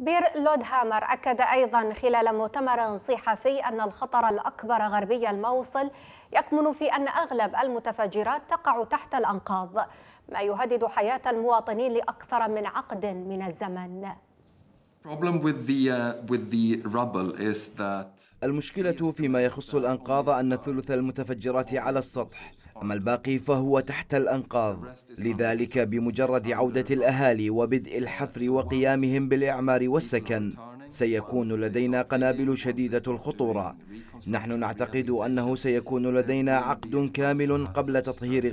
بير لودهامر أكد أيضا خلال مؤتمر صحفي أن الخطر الأكبر غربي الموصل يكمن في أن أغلب المتفجرات تقع تحت الأنقاض ما يهدد حياة المواطنين لأكثر من عقد من الزمن Uh, المشكلة فيما يخص الأنقاض أن ثلث المتفجرات على السطح أما الباقي فهو تحت الأنقاض لذلك بمجرد عودة الأهالي وبدء الحفر وقيامهم بالإعمار والسكن سيكون لدينا قنابل شديدة الخطورة نحن نعتقد أنه سيكون لدينا عقد كامل قبل تطهير